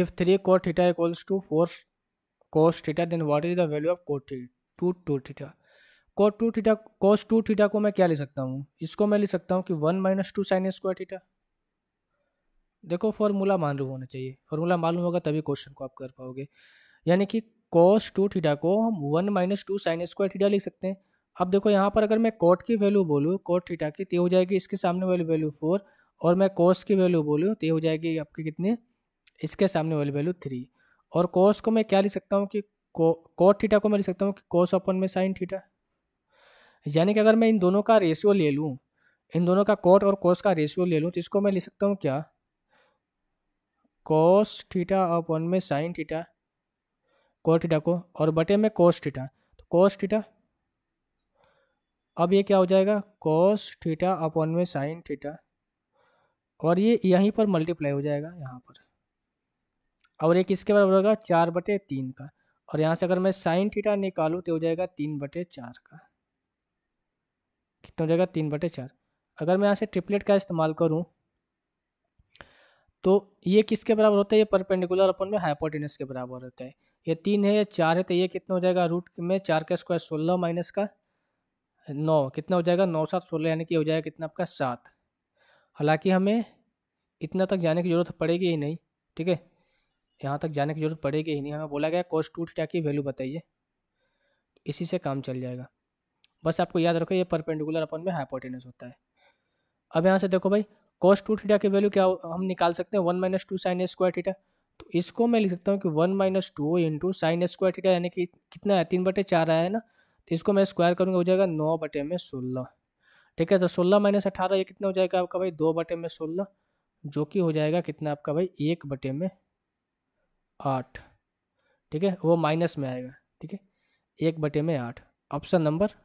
if 3 cot theta equals to 4 cos theta then what is the value of cot theta 2 2 theta cot 2 theta cos 2 theta को मैं क्या ले सकता हूँ इसको मैं ले सकता हूँ कि 1 minus two sine square theta देखो फॉर्मूला मालूम होना चाहिए फॉर्मूला मालूम होगा तभी क्वेश्चन को आप कर पाओगे यानी कि कोस टू थीटा को हम one minus two sine square theta लिख सकते हैं अब देखो यहाँ पर अगर मैं कॉट की वैल्यू बोलूँ कॉट थीटा की तो हो जाएगी इसके सामने वाली वैल्यू फोर और मैं कॉस की वैल्यू बोलूँ तो हो जाएगी आपकी कितनी इसके सामने वाली वैल्यू थ्री और कोस को मैं क्या लिख सकता हूँ कि कोट थीटा को मैं लिख सकता हूँ कि कोस अपन में साइन थीटा यानी कि अगर मैं इन दोनों का रेशियो ले लूँ इन दोनों का कोट और कोस का रेशियो ले लूँ तो इसको मैं लिख सकता हूँ क्या कोस थीटा अपन में साइन थीटा कोट थीटा को और बटे में कोस थीटा तो कोस थीटा अब ये क्या हो जाएगा कोस थीटा अपन में साइन थीटा और ये यहीं पर मल्टीप्लाई हो जाएगा यहाँ पर और एक इसके बराबर होगा चार बटे तीन का और यहाँ से अगर मैं साइन थीटा निकालूँ तो हो जाएगा तीन बटे चार का कितना हो जाएगा तीन बटे चार अगर मैं यहाँ से ट्रिपलेट का इस्तेमाल करूँ तो ये किसके बराबर होता है ये परपेंडिकुलर अपन में हाइपोटेनस के बराबर होता है ये तीन है ये चार है तो ये कितना हो जाएगा रूट में चार का स्क्वायर सोलह माइनस का नौ कितना हो जाएगा नौ सात सोलह यानी कि हो जाएगा कितना आपका सात हालांकि हमें इतना तक जाने की ज़रूरत पड़ेगी ही नहीं ठीक है यहाँ तक जाने की जरूरत पड़ेगी ही नहीं हमें बोला गया कॉस्ट टू थीटा की वैल्यू बताइए इसी से काम चल जाएगा बस आपको याद रखो ये परपेंडिकुलर अपन में हाइपोटेनस होता है अब यहाँ से देखो भाई कॉस्ट टू थीटा की वैल्यू क्या हम निकाल सकते हैं one minus two sine square theta तो इसको मैं लिख सकता हूँ कि one minus two into sine square theta यानी कि कितना है तीन बटे चार आया है ना तो इसको मैं स्क्वायर करूँगा हो जाएगा नौ बटे में सोलह ठीक है तो सोलह माइनस अठारह ये कितना हो जाएगा आपका भाई दो बटे में सोलह जो कि हो जाएगा कितना आपका भाई एक बटे में आठ ठीक है वो माइनस में आएगा ठीक है एक बटे में आठ ऑप्शन नंबर